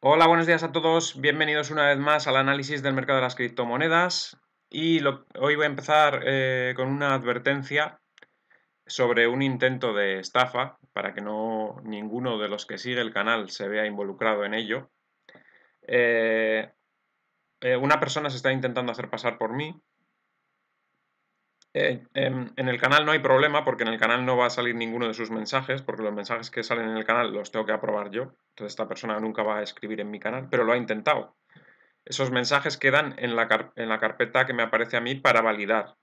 Hola, buenos días a todos. Bienvenidos una vez más al análisis del mercado de las criptomonedas. Y hoy voy a empezar eh, con una advertencia sobre un intento de estafa, para que no ninguno de los que sigue el canal se vea involucrado en ello. Eh, eh, una persona se está intentando hacer pasar por mí eh, em, en, el canal no hay problema porque en el canal no va a salir ninguno de sus mensajes, porque los mensajes que salen en el canal los tengo que aprobar yo. Entonces esta persona nunca va a escribir en mi canal, pero lo ha intentado. Esos mensajes quedan en la, carpeta que me aparece a mí para validar.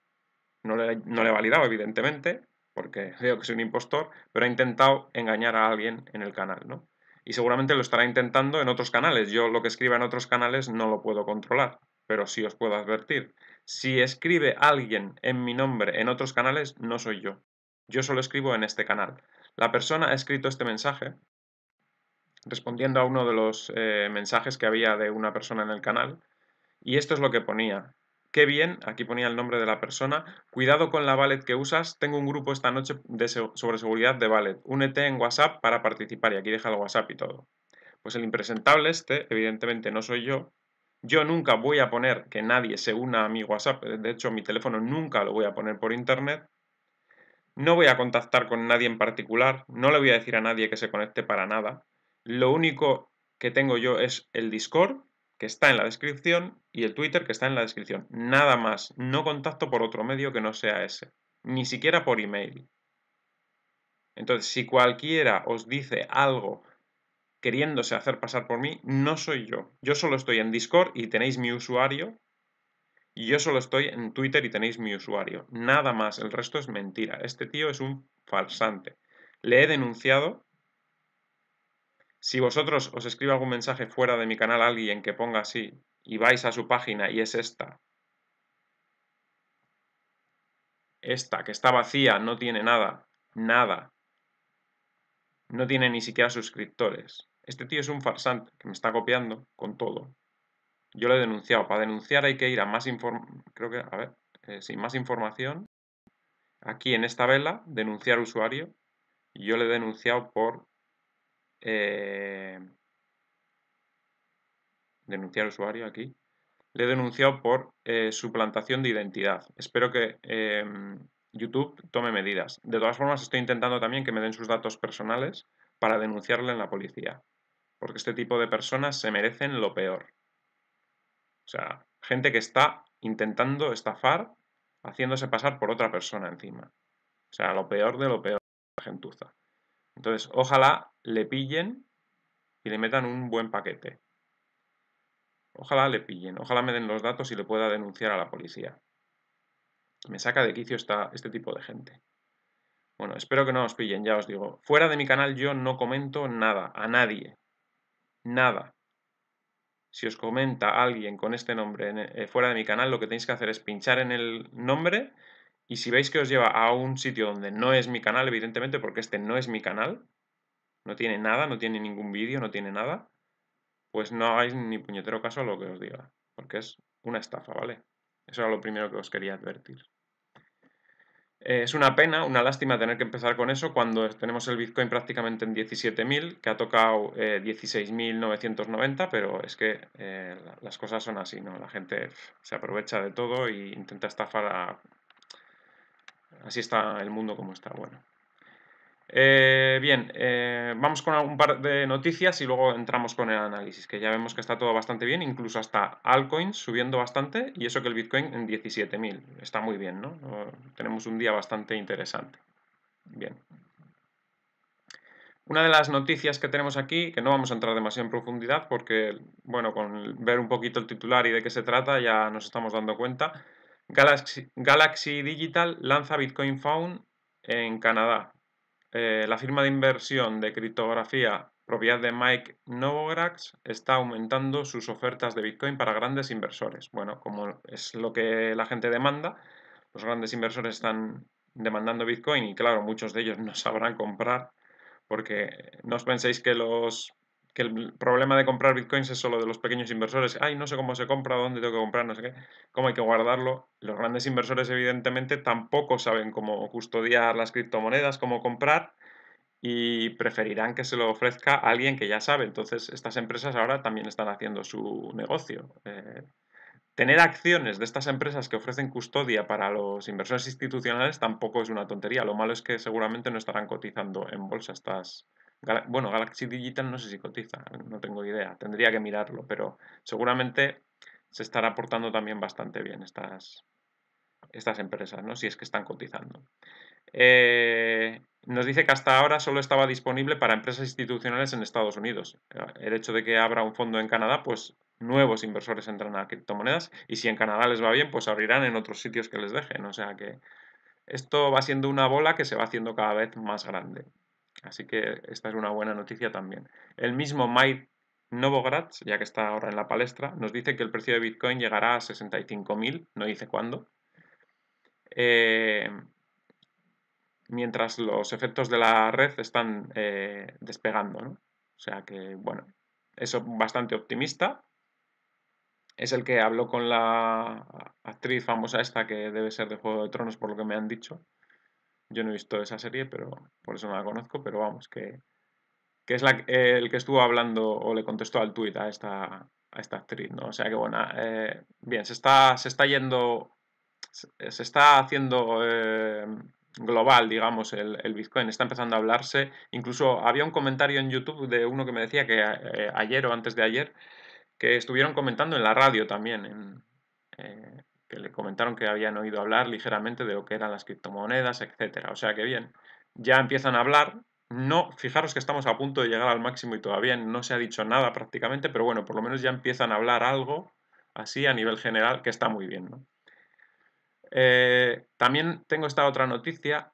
No le, he validado, evidentemente, porque creo que soy un impostor, pero ha intentado engañar a alguien en el canal, ¿no? Y seguramente lo estará intentando en otros canales. Yo lo que escriba en otros canales no lo puedo controlar, pero sí os puedo advertir si escribe alguien en mi nombre en otros canales, no soy yo. Yo solo escribo en este canal. La persona ha escrito este mensaje respondiendo a uno de los eh, mensajes que había de una persona en el canal. Y esto es lo que ponía. Qué bien, aquí ponía el nombre de la persona. Cuidado con la ballet que usas. Tengo un grupo esta noche sobre seguridad de ballet. Únete en WhatsApp para participar. Y aquí deja el WhatsApp y todo. Pues el impresentable este, evidentemente no soy yo, yo nunca voy a poner que nadie se una a mi WhatsApp, eh, de hecho mi teléfono nunca lo voy a poner por internet. No voy a contactar con nadie en particular, no le voy a decir a nadie que se conecte para nada. Lo único que tengo yo es el Discord, que está en la descripción, y el Twitter, que está en la descripción. Nada más, no contacto por otro medio que no sea ese, ni siquiera por email. Entonces, si cualquiera os dice algo queriéndose hacer pasar por mí, no soy yo. Yo solo estoy en Discord y tenéis mi usuario. Y yo solo estoy en Twitter y tenéis mi usuario. Nada más, el resto es mentira. Este tío es un falsante. Le he denunciado. Si vosotros os escribo algún mensaje fuera de mi canal a alguien que ponga así y vais a su página y es esta, esta que está vacía, no tiene nada, nada, no tiene ni siquiera suscriptores. Este tío es un farsante que me está copiando con todo. Yo le he denunciado. Para denunciar hay que ir a más información. Creo que, a ver, eh, más información. Aquí en esta vela, denunciar usuario. Yo le he denunciado por. Eh, denunciar usuario aquí. Le he denunciado por eh, suplantación de identidad. Espero que em, YouTube tome medidas. De todas formas, estoy intentando también que me den sus datos personales para denunciarle en la policía porque este tipo de personas se merecen lo peor. O sea, gente que está intentando estafar, haciéndose pasar por otra persona encima. O sea, lo peor de lo peor, de la gentuza. Entonces, ojalá le pillen y le metan un buen paquete. Ojalá le pillen, ojalá me den los datos y le pueda denunciar a la policía. Me saca de quicio esta, este tipo de gente. Bueno, espero que no os pillen, ya os digo. Fuera de mi canal yo no comento nada, a nadie nada. Si os comenta alguien con este nombre eh, fuera de mi canal, lo que tenéis que hacer es pinchar en el nombre y si veis que os lleva a un sitio donde no es mi canal, evidentemente, porque este no es mi canal, no tiene nada, no tiene ningún vídeo, no tiene nada, pues no hagáis ni puñetero caso a lo que os diga, porque es una estafa, ¿vale? Eso era lo primero que os quería advertir. Eh, es una pena, una lástima tener que empezar con eso cuando tenemos el Bitcoin prácticamente en 17.000, que ha tocado 16.990, eh, pero es que eh, las cosas son así, ¿no? La gente se aprovecha de todo e intenta estafar a... Así está el mundo como está, bueno. Eh, bien, eh, vamos con un par de noticias y luego entramos con el análisis, que ya vemos que está todo bastante bien, incluso hasta altcoins subiendo bastante y eso que el Bitcoin en 17.000. Está muy bien, ¿no? Tenemos un día bastante interesante. Bien. Una de las noticias que tenemos aquí, que no vamos a entrar demasiado en profundidad porque, bueno, con ver un poquito el titular y de qué se trata ya nos estamos dando cuenta. Galaxy, Galaxy Digital lanza Bitcoin Found en Canadá. Eh, la firma de inversión de criptografía propiedad de Mike Novograx está aumentando sus ofertas de Bitcoin para grandes inversores. Bueno, como es lo que la gente demanda, los grandes inversores están demandando Bitcoin y claro, muchos de ellos no sabrán comprar porque no os penséis que los que el problema de comprar bitcoins es solo de los pequeños inversores. Ay, no sé cómo se compra, dónde tengo que comprar, no sé qué, cómo hay que guardarlo. Los grandes inversores, evidentemente, tampoco saben cómo custodiar las criptomonedas, cómo comprar y preferirán que se lo ofrezca alguien que ya sabe. Entonces, estas empresas ahora también están haciendo su negocio. Eh, tener acciones de estas empresas que ofrecen custodia para los inversores institucionales tampoco es una tontería. Lo malo es que seguramente no estarán cotizando en bolsa estas bueno, Galaxy Digital no sé si cotiza, no tengo idea, tendría que mirarlo, pero seguramente se estará portando también bastante bien estas, estas empresas, ¿no? si es que están cotizando. Eh, nos dice que hasta ahora solo estaba disponible para empresas institucionales en Estados Unidos. Eh, el hecho de que abra un fondo en Canadá, pues nuevos inversores entran a criptomonedas y si en Canadá les va bien, pues abrirán en otros sitios que les dejen. O sea que esto va siendo una bola que se va haciendo cada vez más grande. Así que esta es una buena noticia también. El mismo Mike Novogratz, ya que está ahora en la palestra, nos dice que el precio de Bitcoin llegará a 65.000, no dice cuándo. Eh, mientras los efectos de la red están eh, despegando. O sea que, bueno, eso bastante optimista. Es el que habló con la actriz famosa esta que debe ser de Juego de Tronos, por lo que me han dicho. Yo no he visto esa serie, pero por eso no la conozco, pero vamos, que, es la, el que estuvo hablando o le contestó al tuit a esta, a esta actriz, ¿no? O sea que bueno, eh, bien, se está, se está yendo, se, está haciendo eh, global, digamos, el, el, Bitcoin, está empezando a hablarse. Incluso había un comentario en YouTube de uno que me decía que eh, ayer o antes de ayer, que estuvieron comentando en la radio también, en, que le comentaron que habían oído hablar ligeramente de lo que eran las criptomonedas, etcétera. O sea que bien, ya empiezan a hablar. No, fijaros que estamos a punto de llegar al máximo y todavía no se ha dicho nada prácticamente, pero bueno, por lo menos ya empiezan a hablar algo así a nivel general, que está muy bien. Eh, también tengo esta otra noticia,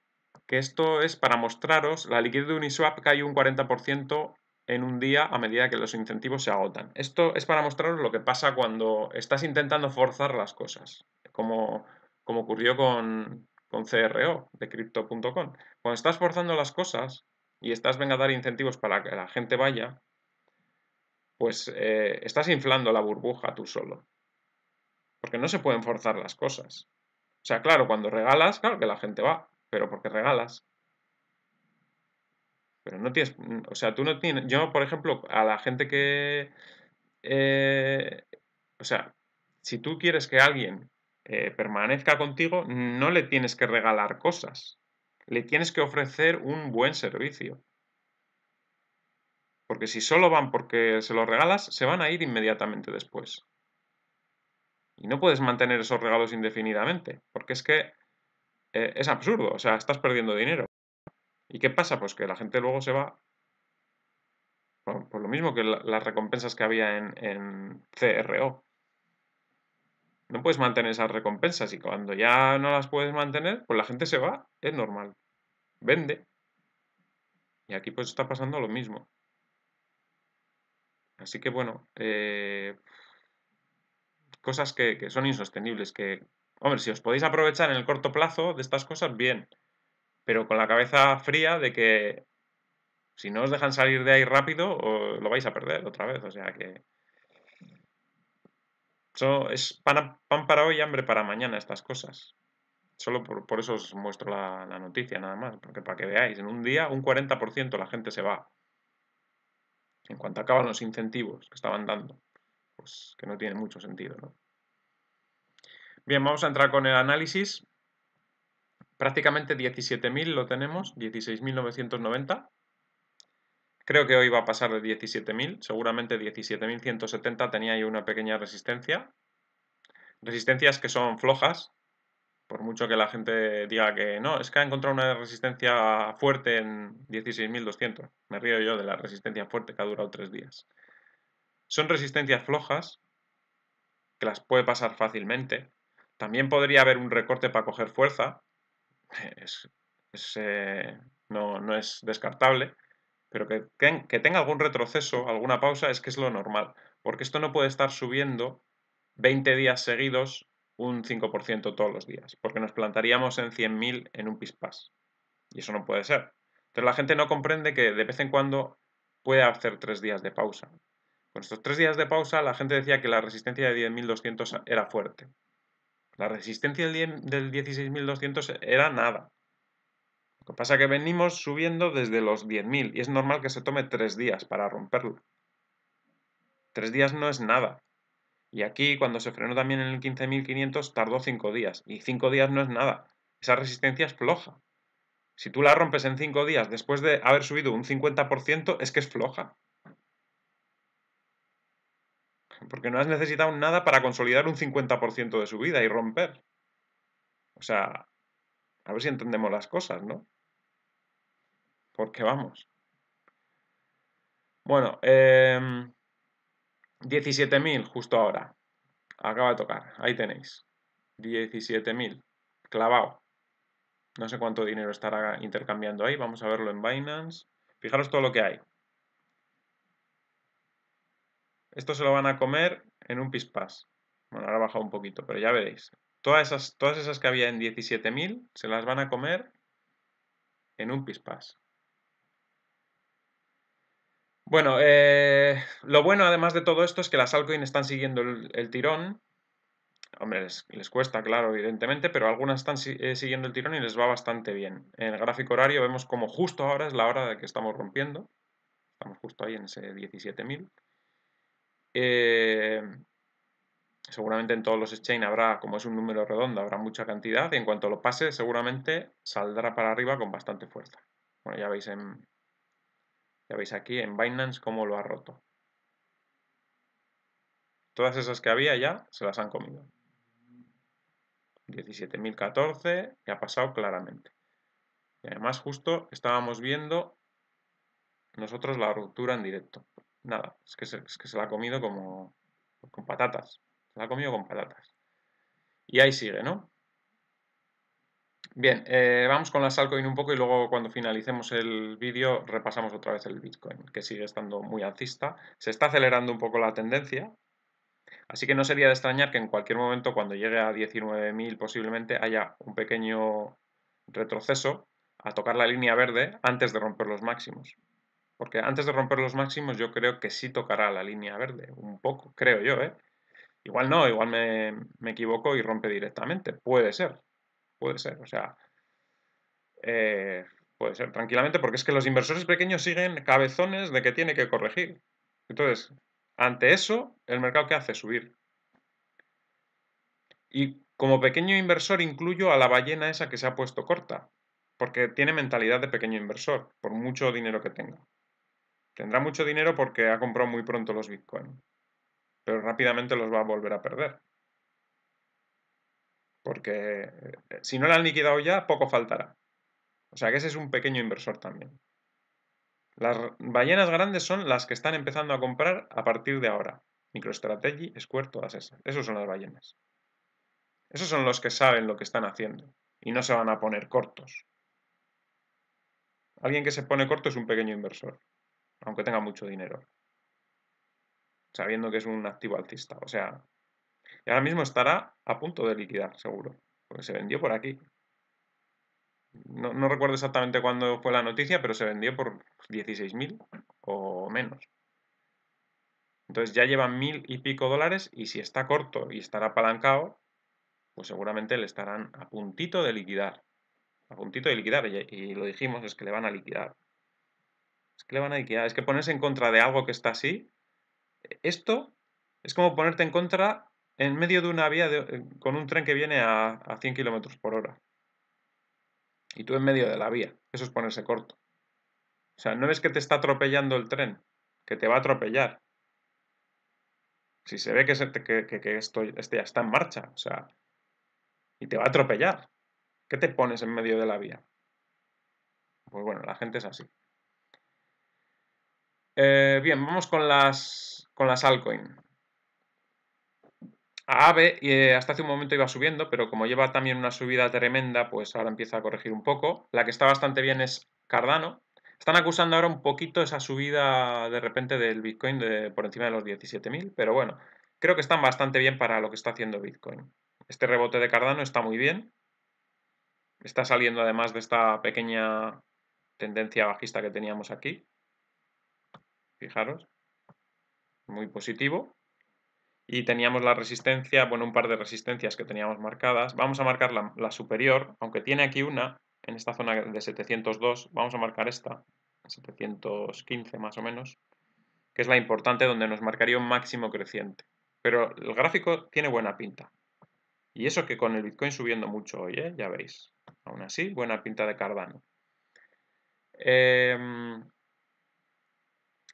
que esto es para mostraros la liquidez de Uniswap hay un 40% en un día a medida que los incentivos se agotan. Esto es para mostraros lo que pasa cuando estás intentando forzar las cosas, como, como ocurrió con, con CRO de crypto.com. Cuando estás forzando las cosas y estás venga a dar incentivos para que la gente vaya, pues eh, estás inflando la burbuja tú solo. Porque no se pueden forzar las cosas. O sea, claro, cuando regalas, claro que la gente va, pero porque regalas. Pero no tienes, mm, o sea, tú no tienes, yo por ejemplo, a la gente que, eh, o sea, si tú quieres que alguien eh, permanezca contigo, no le tienes que regalar cosas, le tienes que ofrecer un buen servicio. Porque si solo van porque se los regalas, se van a ir inmediatamente después. Y no puedes mantener esos regalos indefinidamente, porque es que eh, es absurdo, o sea, estás perdiendo dinero. ¿Y qué pasa? Pues que la gente luego se va. Por, lo mismo que las recompensas que había en, en CRO. No puedes mantener esas recompensas y cuando ya no las puedes mantener, pues la gente se va, es normal. Vende. Y aquí pues está pasando lo mismo. Así que bueno, eh, cosas que, que, son insostenibles, que, hombre, si os podéis aprovechar en el corto plazo de estas cosas, bien pero con la cabeza fría de que si no os dejan salir de ahí rápido, lo vais a perder otra vez. O sea que. eso es pan, para hoy y hambre para mañana estas cosas. Solo por, eso os muestro la, noticia, nada más. Porque para que veáis, en un día un 40% la gente se va. En cuanto acaban los incentivos que estaban dando. Pues que no tiene mucho sentido, ¿no? Bien, vamos a entrar con el análisis prácticamente 17.000 lo tenemos, 16.990. Creo que hoy va a pasar de 17.000, seguramente 17.170 tenía yo una pequeña resistencia. Resistencias que son flojas, por mucho que la gente diga que no, es que ha encontrado una resistencia fuerte en 16.200. Me río yo de la resistencia fuerte que ha durado tres días. Son resistencias flojas que las puede pasar fácilmente. También podría haber un recorte para coger fuerza, Eh, no, es descartable, pero que, tenga algún retroceso, alguna pausa, es que es lo normal, porque esto no puede estar subiendo 20 días seguidos un 5% todos los días, porque nos plantaríamos en 100.000 en un pispás. Y eso no puede ser. Entonces la gente no comprende que de vez en cuando puede hacer tres días de pausa. Con estos tres días de pausa, la gente decía que la resistencia de 10.200 era fuerte. La resistencia del 16.200 era nada. Lo que pasa es que venimos subiendo desde los 10.000 y es normal que se tome tres días para romperlo. Tres días no es nada. Y aquí, cuando se frenó también en el 15.500, tardó cinco días. Y cinco días no es nada. Esa resistencia es floja. Si tú la rompes en cinco días después de haber subido un 50%, es que es floja porque no has necesitado nada para consolidar un 50% de su vida y romper. O sea, a ver si entendemos las cosas, ¿no? Porque vamos. Bueno, 17.000 em, justo ahora. Acaba de tocar, ahí tenéis. 17.000, clavado. No sé cuánto dinero estará intercambiando ahí, vamos a verlo en Binance. Fijaros todo lo que hay. Esto se lo van a comer en un pispás. Bueno, ahora ha bajado un poquito, pero ya veréis. Todas esas, todas esas que había en 17.000 se las van a comer en un pispás. Bueno, eh, lo bueno además de todo esto es que las altcoins están siguiendo el, tirón. Hombre, les, cuesta, claro, evidentemente, pero algunas están eh, siguiendo el tirón y les va bastante bien. En el gráfico horario vemos como justo ahora es la hora de que estamos rompiendo. Estamos justo ahí en ese 17.000. Em, seguramente en todos los exchange habrá, como es un número redondo, habrá mucha cantidad y en cuanto lo pase seguramente saldrá para arriba con bastante fuerza. Bueno, ya veis, en, ya veis aquí en Binance cómo lo ha roto. Todas esas que había ya se las han comido. 17.014 y ha pasado claramente. Y además justo estábamos viendo nosotros la ruptura en directo. Nada, es que se, la ha comido como con patatas. Se la ha comido con patatas. Y ahí sigue, ¿no? Bien, eh, vamos con las Salcoin un poco y luego cuando finalicemos el vídeo repasamos otra vez el Bitcoin, que sigue estando muy alcista. Se está acelerando un poco la tendencia, así que no sería de extrañar que en cualquier momento, cuando llegue a 19.000 posiblemente, haya un pequeño retroceso a tocar la línea verde antes de romper los máximos. Porque antes de romper los máximos yo creo que sí tocará la línea verde, un poco, creo yo, ¿eh? Igual no, igual me, me equivoco y rompe directamente. Puede ser, puede ser, o sea, eh, puede ser tranquilamente, porque es que los inversores pequeños siguen cabezones de que tiene que corregir. Entonces, ante eso, el mercado que hace subir. Y como pequeño inversor incluyo a la ballena esa que se ha puesto corta, porque tiene mentalidad de pequeño inversor, por mucho dinero que tenga. Tendrá mucho dinero porque ha comprado muy pronto los Bitcoin, pero rápidamente los va a volver a perder. Porque eh, si no la han liquidado ya, poco faltará. O sea que ese es un pequeño inversor también. Las ballenas grandes son las que están empezando a comprar a partir de ahora. MicroStrategy, Square, todas esas. Esas son las ballenas. Esos son los que saben lo que están haciendo y no se van a poner cortos. Alguien que se pone corto es un pequeño inversor aunque tenga mucho dinero, sabiendo que es un activo alcista. O sea, y ahora mismo estará a punto de liquidar, seguro, porque se vendió por aquí. No, recuerdo exactamente cuándo fue la noticia, pero se vendió por 16.000 o menos. Entonces ya llevan mil y pico dólares y si está corto y estará apalancado, pues seguramente le estarán a puntito de liquidar. A puntito de liquidar, y lo dijimos, es que le van a liquidar. Es que le van a ah, Es que ponerse en contra de algo que está así. Esto es como ponerte en contra en medio de una vía eh, con un tren que viene a, 100 km por hora. Y tú en medio de la vía. Eso es ponerse corto. O sea, no es que te está atropellando el tren, que te va a atropellar. Si se ve que, esto, este ya está en marcha, o sea, y te va a atropellar. ¿Qué te pones en medio de la vía? Pues bueno, la gente es así. Eh, bien, vamos con las, con las A AVE eh, hasta hace un momento iba subiendo, pero como lleva también una subida tremenda, pues ahora empieza a corregir un poco. La que está bastante bien es Cardano. Están acusando ahora un poquito esa subida de repente del Bitcoin por encima de los 17.000, pero bueno, creo que están bastante bien para lo que está haciendo Bitcoin. Este rebote de Cardano está muy bien. Está saliendo además de esta pequeña tendencia bajista que teníamos aquí fijaros, muy positivo. Y teníamos la resistencia, bueno, un par de resistencias que teníamos marcadas. Vamos a marcar la, superior, aunque tiene aquí una, en esta zona de 702, vamos a marcar esta, 715 más o menos, que es la importante donde nos marcaría un máximo creciente. Pero el gráfico tiene buena pinta. Y eso que con el Bitcoin subiendo mucho hoy, ¿eh? ya veis. Aún así, buena pinta de Cardano. Eh,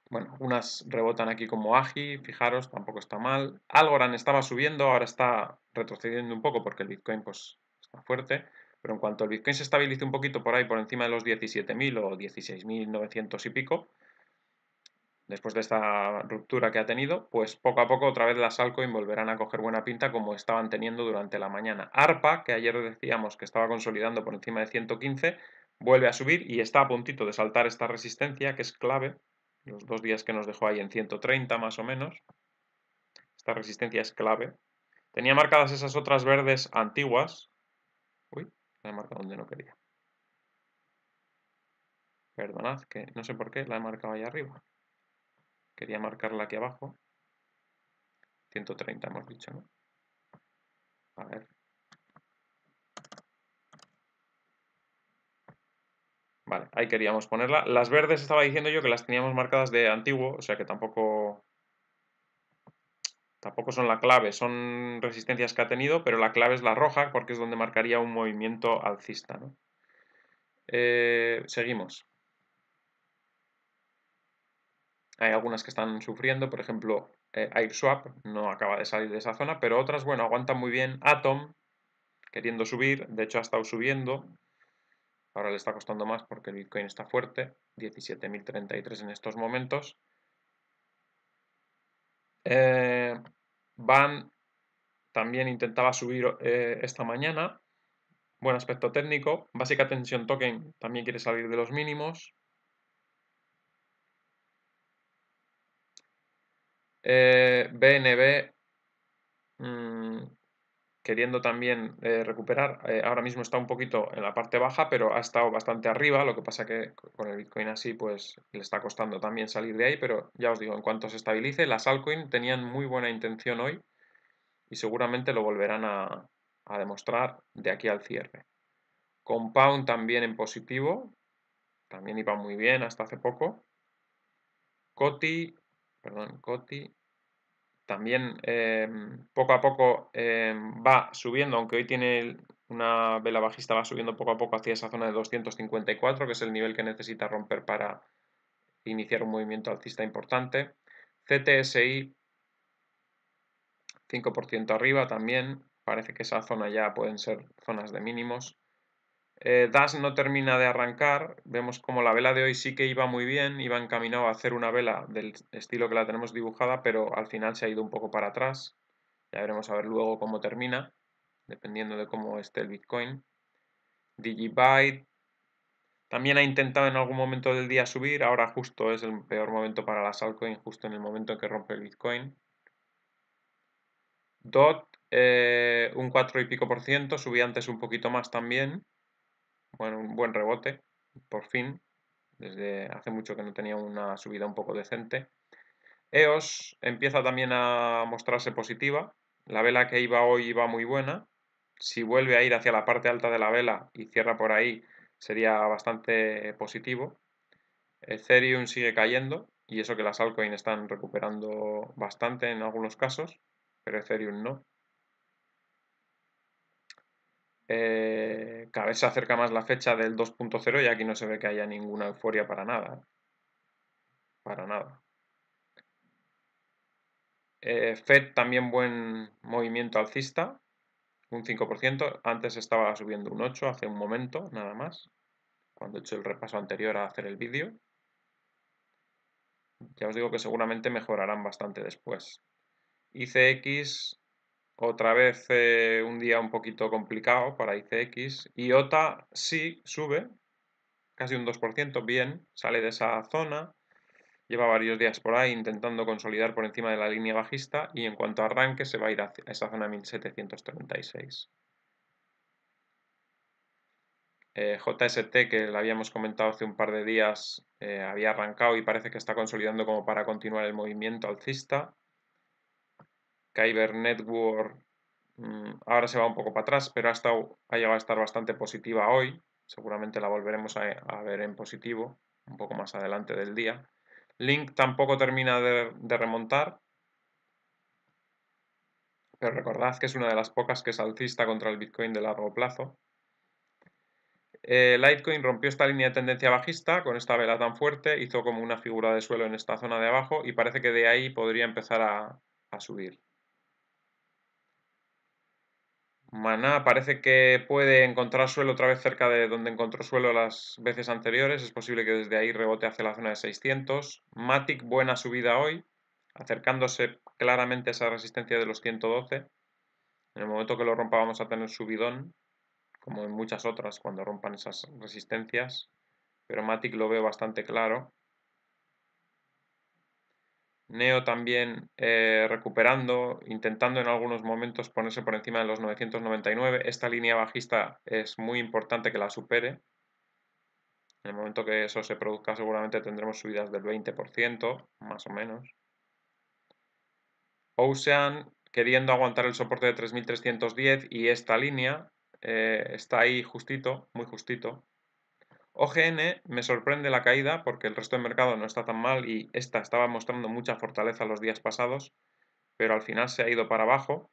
bueno, unas rebotan aquí como AGI, fijaros, tampoco está mal. Algorand estaba subiendo, ahora está retrocediendo un poco porque el Bitcoin pues, está fuerte. Pero en cuanto el Bitcoin se estabilice un poquito por ahí, por encima de los 17.000 o 16.900 y pico, después de esta ruptura que ha tenido, pues poco a poco otra vez las altcoins volverán a coger buena pinta como estaban teniendo durante la mañana. ARPA, que ayer decíamos que estaba consolidando por encima de 115, vuelve a subir y está a puntito de saltar esta resistencia que es clave los dos días que nos dejó ahí en 130 más o menos. Esta resistencia es clave. Tenía marcadas esas otras verdes antiguas. Uy, la he marcado donde no quería. Perdonad, que no sé por qué la he marcado ahí arriba. Quería marcarla aquí abajo. 130 hemos dicho, ¿no? A ver. Vale, ahí queríamos ponerla. Las verdes estaba diciendo yo que las teníamos marcadas de antiguo, o sea que tampoco... Tampoco son la clave, son resistencias que ha tenido, pero la clave es la roja porque es donde marcaría un movimiento alcista. Eh, seguimos. Hay algunas que están sufriendo, por ejemplo, eh, AirSwap no acaba de salir de esa zona, pero otras, bueno, aguantan muy bien. Atom, queriendo subir, de hecho ha estado subiendo. Ahora le está costando más porque el Bitcoin está fuerte, 17.033 en estos momentos. Eh, Van también intentaba subir eh, esta mañana. Buen aspecto técnico. Básica tensión token también quiere salir de los mínimos. Eh, BNB mmm, queriendo también eh, recuperar. Eh, ahora mismo está un poquito en la parte baja, pero ha estado bastante arriba. Lo que pasa que con el Bitcoin así, pues le está costando también salir de ahí. Pero ya os digo, en cuanto se estabilice, las altcoins tenían muy buena intención hoy y seguramente lo volverán a, a demostrar de aquí al cierre. Compound también en positivo, también iba muy bien hasta hace poco. Coti, perdón, Coti, también em, poco a poco em, va subiendo, aunque hoy tiene una vela bajista, va subiendo poco a poco hacia esa zona de 254, que es el nivel que necesita romper para iniciar un movimiento alcista importante. CTSI 5% arriba también, parece que esa zona ya pueden ser zonas de mínimos. Das eh, Dash no termina de arrancar, vemos como la vela de hoy sí que iba muy bien, iba encaminado a hacer una vela del estilo que la tenemos dibujada, pero al final se ha ido un poco para atrás. Ya veremos a ver luego cómo termina, dependiendo de cómo esté el Bitcoin. Digibyte también ha intentado en algún momento del día subir, ahora justo es el peor momento para las altcoins, justo en el momento en que rompe el Bitcoin. DOT, eh, un 4 y pico por ciento, subía antes un poquito más también. Bueno, un buen rebote, por fin. Desde hace mucho que no tenía una subida un poco decente. EOS empieza también a mostrarse positiva. La vela que iba hoy iba muy buena. Si vuelve a ir hacia la parte alta de la vela y cierra por ahí, sería bastante positivo. Ethereum sigue cayendo y eso que las altcoins están recuperando bastante en algunos casos, pero Ethereum no. Eh, cada se acerca más la fecha del 2.0 y aquí no se ve que haya ninguna euforia para nada. ¿eh? Para nada. Eh, Fed también buen movimiento alcista, un 5%. Antes estaba subiendo un 8% hace un momento, nada más, cuando he hecho el repaso anterior a hacer el vídeo. Ya os digo que seguramente mejorarán bastante después. ICX otra vez eh, un día un poquito complicado para ICX. OTA sí sube, casi un 2%, bien, sale de esa zona. Lleva varios días por ahí intentando consolidar por encima de la línea bajista y en cuanto arranque se va a ir a esa zona 1736. Eh, JST, que le habíamos comentado hace un par de días, eh, había arrancado y parece que está consolidando como para continuar el movimiento alcista. Kyber Network mm, ahora se va un poco para atrás, pero ha, llegado a estar bastante positiva hoy. Seguramente la volveremos a, ver en positivo un poco más adelante del día. Link tampoco termina de, remontar, pero recordad que es una de las pocas que es alcista contra el Bitcoin de largo plazo. Eh, Litecoin rompió esta línea de tendencia bajista con esta vela tan fuerte, hizo como una figura de suelo en esta zona de abajo y parece que de ahí podría empezar a subir. Maná parece que puede encontrar suelo otra vez cerca de donde encontró suelo las veces anteriores. Es posible que desde ahí rebote hacia la zona de 600. Matic, buena subida hoy, acercándose claramente a esa resistencia de los 112. En el momento que lo rompa vamos a tener subidón, como en muchas otras cuando rompan esas resistencias. Pero Matic lo veo bastante claro. Neo también eh, recuperando, intentando en algunos momentos ponerse por encima de los 999. Esta línea bajista es muy importante que la supere. En el momento que eso se produzca seguramente tendremos subidas del 20%, más o menos. Ocean queriendo aguantar el soporte de 3310 y esta línea eh, está ahí justito, muy justito, OGN me sorprende la caída porque el resto del mercado no está tan mal y esta estaba mostrando mucha fortaleza los días pasados, pero al final se ha ido para abajo.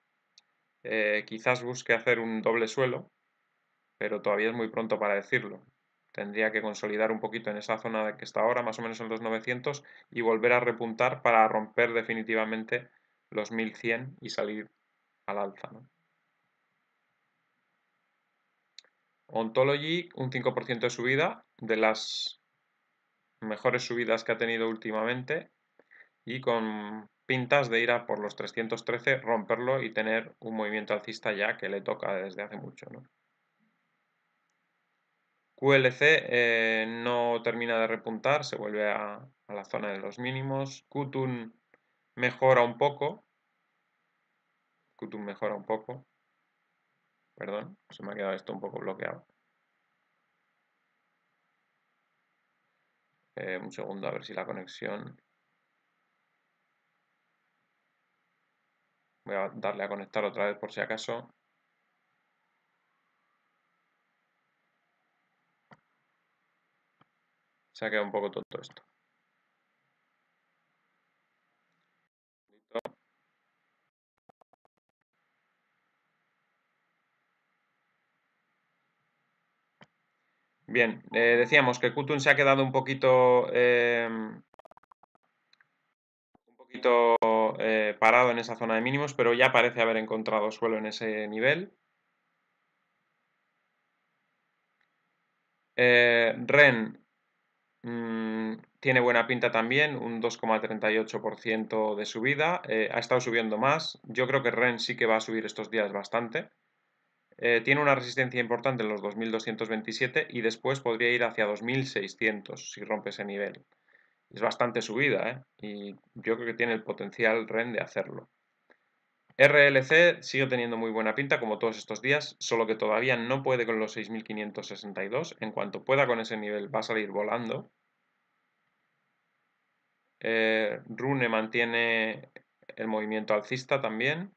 Eh, quizás busque hacer un doble suelo, pero todavía es muy pronto para decirlo. Tendría que consolidar un poquito en esa zona que está ahora, más o menos en los 900, y volver a repuntar para romper definitivamente los 1100 y salir al alza. Ontology, un 5% de subida, de las mejores subidas que ha tenido últimamente y con pintas de ir a por los 313, romperlo y tener un movimiento alcista ya que le toca desde hace mucho. ¿no? QLC eh, no termina de repuntar, se vuelve a, a la zona de los mínimos. Qtun mejora un poco. Qtun mejora un poco. Perdón, se me ha quedado esto un poco bloqueado. Eh, un segundo, a ver si la conexión... Voy a darle a conectar otra vez por si acaso. Se ha quedado un poco tonto esto. Bien, eh, decíamos que Kutun se ha quedado un poquito, eh, eh, parado en esa zona de mínimos, pero ya parece haber encontrado suelo en ese nivel. Ren mm, tiene buena pinta también, un 2,38% de subida, ha estado subiendo más. Yo creo que Ren sí que va a subir estos días bastante. Eh, tiene una resistencia importante en los 2227 y después podría ir hacia 2600 si rompe ese nivel. Es bastante subida ¿eh? y yo creo que tiene el potencial REN de hacerlo. RLC sigue teniendo muy buena pinta como todos estos días, solo que todavía no puede con los 6562. En cuanto pueda con ese nivel va a salir volando. Eh, Rune mantiene el movimiento alcista también.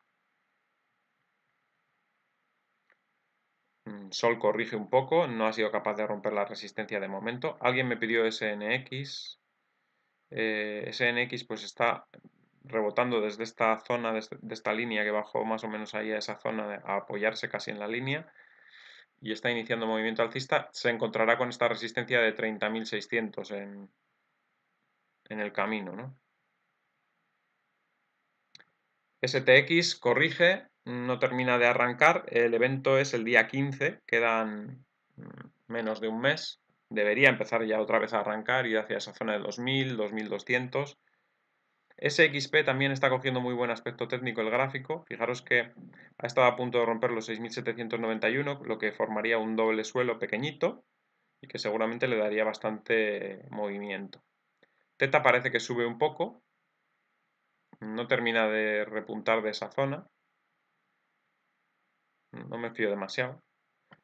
Sol corrige un poco, no ha sido capaz de romper la resistencia de momento. Alguien me pidió SNX. Eh, SNX pues está rebotando desde esta zona, este, de esta línea que bajó más o menos ahí a esa zona, a apoyarse casi en la línea. Y está iniciando movimiento alcista. Se encontrará con esta resistencia de 30.600 en, en el camino. ¿no? STX corrige, no termina de arrancar. El evento es el día 15, quedan mm, menos de un mes. Debería empezar ya otra vez a arrancar, ir hacia esa zona de 2000, 2200. SXP también está cogiendo muy buen aspecto técnico el gráfico. Fijaros que ha estado a punto de romper los 6.791, lo que formaría un doble suelo pequeñito y que seguramente le daría bastante movimiento. Teta parece que sube un poco, no termina de repuntar de esa zona no me fío demasiado.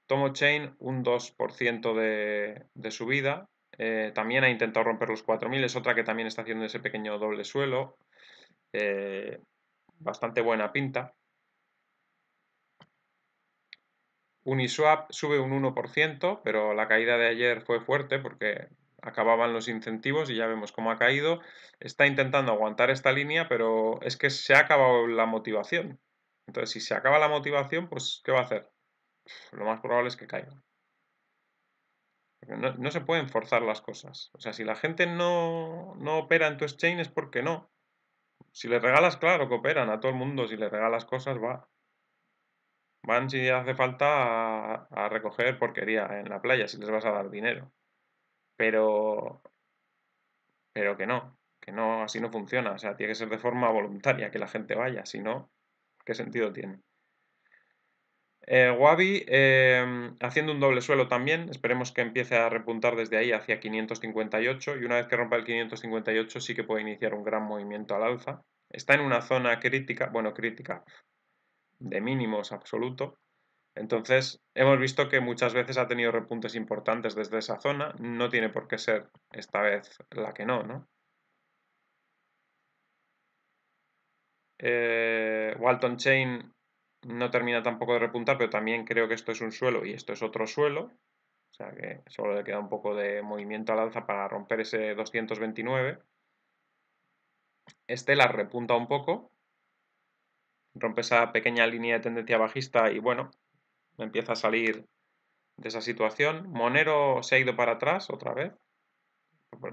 Tomo Chain un 2% de, de, subida. Eh, también ha intentado romper los 4.000. Es otra que también está haciendo ese pequeño doble suelo. Eh, bastante buena pinta. Uniswap sube un 1%, pero la caída de ayer fue fuerte porque acababan los incentivos y ya vemos cómo ha caído. Está intentando aguantar esta línea, pero es que se ha acabado la motivación. Entonces, si se acaba la motivación, pues, ¿qué va a hacer? Lo más probable es que caiga. no, se pueden forzar las cosas. O sea, si la gente no, opera en tu exchange es porque no. Si le regalas, claro, que operan a todo el mundo. Si le regalas cosas, va. Van si hace falta a, a, recoger porquería en la playa, si les vas a dar dinero. Pero. Pero que no. Que no, así no funciona. O sea, tiene que ser de forma voluntaria que la gente vaya. Si no, ¿Qué sentido tiene? Eh, Wabi em, haciendo un doble suelo también, esperemos que empiece a repuntar desde ahí hacia 558 y una vez que rompa el 558 sí que puede iniciar un gran movimiento al alza. Está en una zona crítica, bueno, crítica de mínimos absoluto. Entonces hemos visto que muchas veces ha tenido repuntes importantes desde esa zona, no tiene por qué ser esta vez la que no, ¿no? Eh, Walton Chain no termina tampoco de repuntar, pero también creo que esto es un suelo y esto es otro suelo. O sea que solo le queda un poco de movimiento al alza para romper ese 229. Estela repunta un poco, rompe esa pequeña línea de tendencia bajista y bueno, empieza a salir de esa situación. Monero se ha ido para atrás otra vez,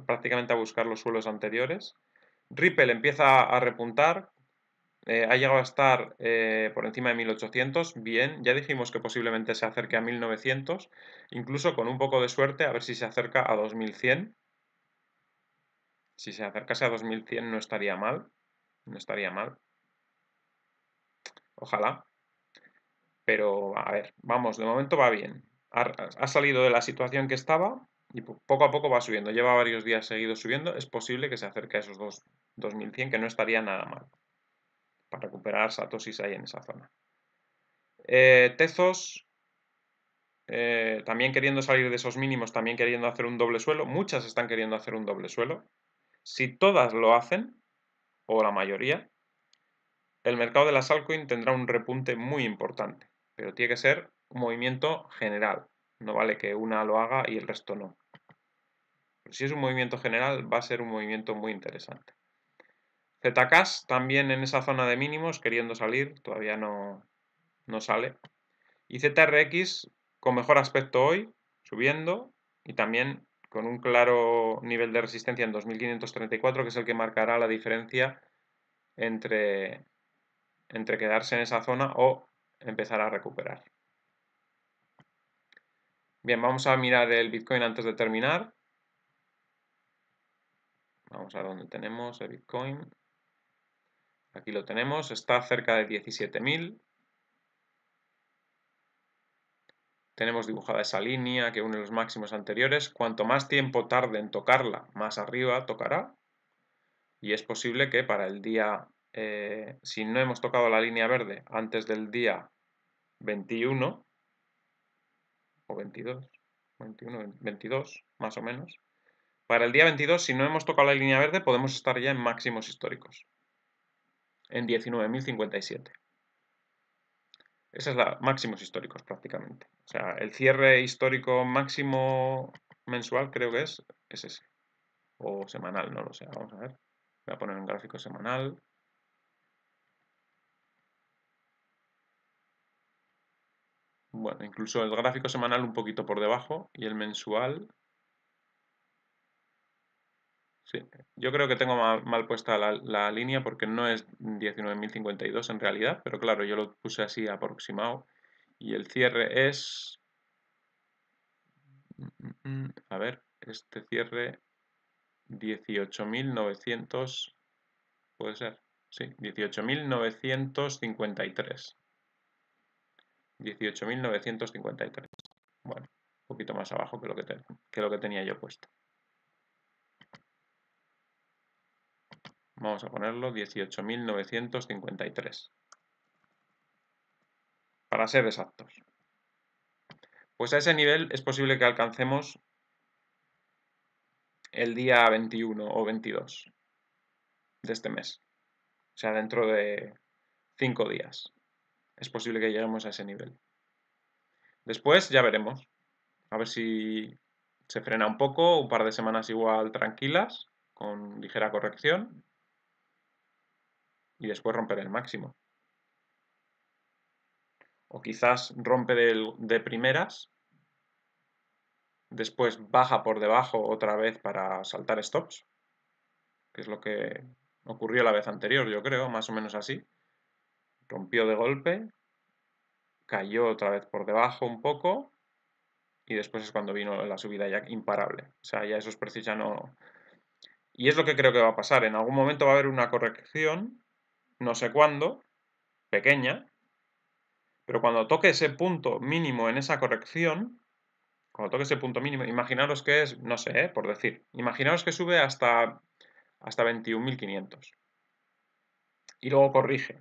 prácticamente a buscar los suelos anteriores. Ripple empieza a repuntar, eh, ha llegado a estar eh, por encima de 1800, bien, ya dijimos que posiblemente se acerque a 1900, incluso con un poco de suerte a ver si se acerca a 2100. Si se acercase a 2100 no estaría mal, no estaría mal. Ojalá. Pero a ver, vamos, de momento va bien. Ha, salido de la situación que estaba y poco a poco va subiendo. Lleva varios días seguido subiendo, es posible que se acerque a esos 2100, que no estaría nada mal para recuperar satosis ahí en esa zona. Eh, Tezos, eh, también queriendo salir de esos mínimos, también queriendo hacer un doble suelo. Muchas están queriendo hacer un doble suelo. Si todas lo hacen, o la mayoría, el mercado de las altcoins tendrá un repunte muy importante. Pero tiene que ser un movimiento general. No vale que una lo haga y el resto no. si es un movimiento general, va a ser un movimiento muy interesante. Zcash también en esa zona de mínimos, queriendo salir, todavía no, sale. Y ZRX con mejor aspecto hoy, subiendo y también con un claro nivel de resistencia en 2534, que es el que marcará la diferencia entre, entre quedarse en esa zona o empezar a recuperar. Bien, vamos a mirar el Bitcoin antes de terminar. Vamos a donde tenemos el Bitcoin. Aquí lo tenemos, está cerca de 17.000. Tenemos dibujada esa línea que une los máximos anteriores. Cuanto más tiempo tarde en tocarla, más arriba tocará. Y es posible que para el día, eh, si no hemos tocado la línea verde antes del día 21 o 22, 21, 22 más o menos, para el día 22, si no hemos tocado la línea verde, podemos estar ya en máximos históricos en 19.057. Esa es la máximos históricos prácticamente. O sea, el cierre histórico máximo mensual creo que es, es ese. O semanal, no lo sé. Vamos a ver. Voy a poner un gráfico semanal. Bueno, incluso el gráfico semanal un poquito por debajo y el mensual yo creo que tengo mal, puesta la, línea porque no es 19.052 en realidad, pero claro, yo lo puse así aproximado. Y el cierre es... A ver, este cierre 18.900... Puede ser, sí, 18.953. 18.953. Bueno, un poquito más abajo que lo que, que lo que tenía yo puesto. Vamos a ponerlo 18.953. Para ser exactos. Pues a ese nivel es posible que alcancemos el día 21 o 22 de este mes. O sea, dentro de 5 días. Es posible que lleguemos a ese nivel. Después ya veremos. A ver si se frena un poco, un par de semanas igual tranquilas, con ligera corrección y después romper el máximo. O quizás rompe de, de primeras, después baja por debajo otra vez para saltar stops, que es lo que ocurrió la vez anterior, yo creo, más o menos así. Rompió de golpe, cayó otra vez por debajo un poco y después es cuando vino la subida ya imparable. O sea, ya esos precios ya no... Y es lo que creo que va a pasar. En algún momento va a haber una corrección no sé cuándo, pequeña, pero cuando toque ese punto mínimo en esa corrección, cuando toque ese punto mínimo, imaginaros que es, no sé, ¿eh? por decir, imaginaros que sube hasta, hasta 21.500 y luego corrige.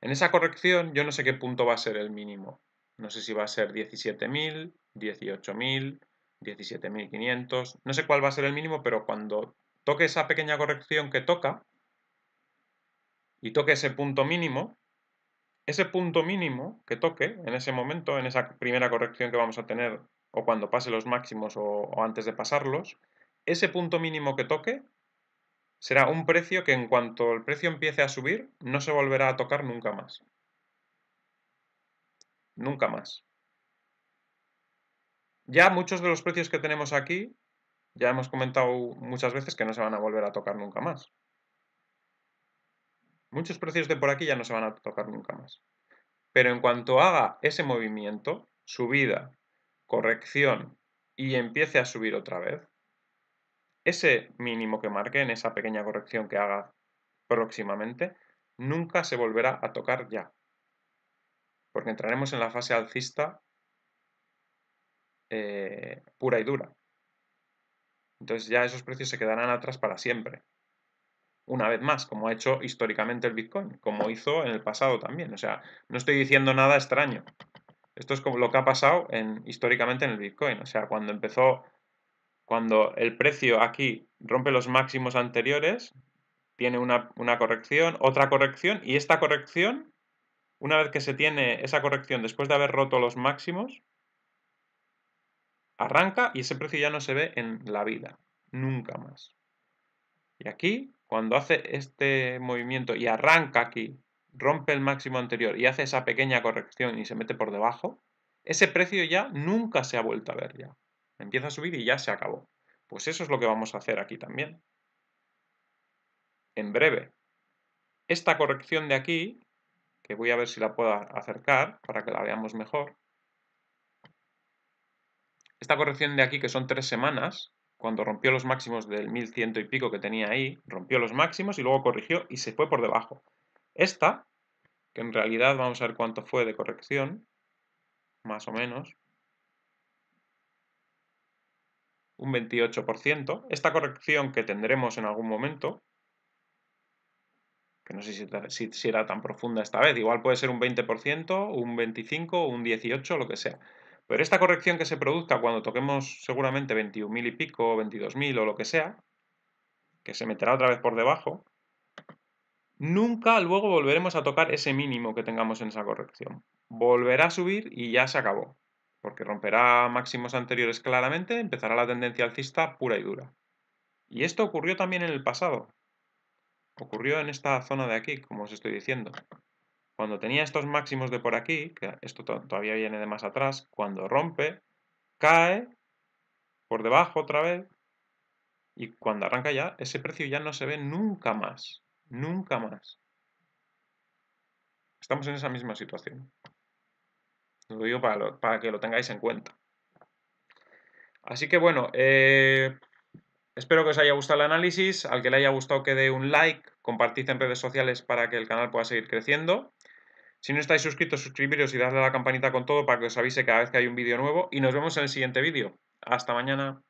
En esa corrección yo no sé qué punto va a ser el mínimo. No sé si va a ser 17.000, 18.000, 17.500, no sé cuál va a ser el mínimo, pero cuando toque esa pequeña corrección que toca, y toque ese punto mínimo, ese punto mínimo que toque en ese momento, en esa primera corrección que vamos a tener, o cuando pase los máximos o, o antes de pasarlos, ese punto mínimo que toque será un precio que en cuanto el precio empiece a subir, no se volverá a tocar nunca más. Nunca más. Ya muchos de los precios que tenemos aquí, ya hemos comentado muchas veces que no se van a volver a tocar nunca más. Muchos precios de por aquí ya no se van a tocar nunca más. Pero en cuanto haga ese movimiento, subida, corrección y empiece a subir otra vez, ese mínimo que marque en esa pequeña corrección que haga próximamente, nunca se volverá a tocar ya. Porque entraremos en la fase alcista eh, pura y dura. Entonces ya esos precios se quedarán atrás para siempre una vez más, como ha hecho históricamente el Bitcoin, como hizo en el pasado también. O sea, no estoy diciendo nada extraño. Esto es como lo que ha pasado en, históricamente en el Bitcoin. O sea, cuando empezó, cuando el precio aquí rompe los máximos anteriores, tiene una, una corrección, otra corrección, y esta corrección, una vez que se tiene esa corrección después de haber roto los máximos, arranca y ese precio ya no se ve en la vida, nunca más. Y aquí cuando hace este movimiento y arranca aquí, rompe el máximo anterior y hace esa pequeña corrección y se mete por debajo, ese precio ya nunca se ha vuelto a ver ya. Empieza a subir y ya se acabó. Pues eso es lo que vamos a hacer aquí también. En breve. Esta corrección de aquí, que voy a ver si la puedo acercar para que la veamos mejor. Esta corrección de aquí, que son tres semanas, cuando rompió los máximos del 1100 y pico que tenía ahí, rompió los máximos y luego corrigió y se fue por debajo. Esta, que en realidad vamos a ver cuánto fue de corrección, más o menos, un 28%. Esta corrección que tendremos en algún momento, que no sé si, si, era tan profunda esta vez, igual puede ser un 20%, un 25%, un 18%, lo que sea. Pero esta corrección que se produzca cuando toquemos seguramente 21.000 y pico, 22.000 o lo que sea, que se meterá otra vez por debajo, nunca luego volveremos a tocar ese mínimo que tengamos en esa corrección. Volverá a subir y ya se acabó, porque romperá máximos anteriores claramente, empezará la tendencia alcista pura y dura. Y esto ocurrió también en el pasado. Ocurrió en esta zona de aquí, como os estoy diciendo. Cuando tenía estos máximos de por aquí, que esto todavía viene de más atrás, cuando rompe, cae por debajo otra vez y cuando arranca ya, ese precio ya no se ve nunca más, nunca más. Estamos en esa misma situación. Lo digo para, que lo tengáis en cuenta. Así que bueno, eh, espero que os haya gustado el análisis, al que le haya gustado que dé un like, compartid en redes sociales para que el canal pueda seguir creciendo si no estáis suscritos, suscribiros y darle a la campanita con todo para que os avise cada vez que hay un vídeo nuevo. Y nos vemos en el siguiente vídeo. Hasta mañana.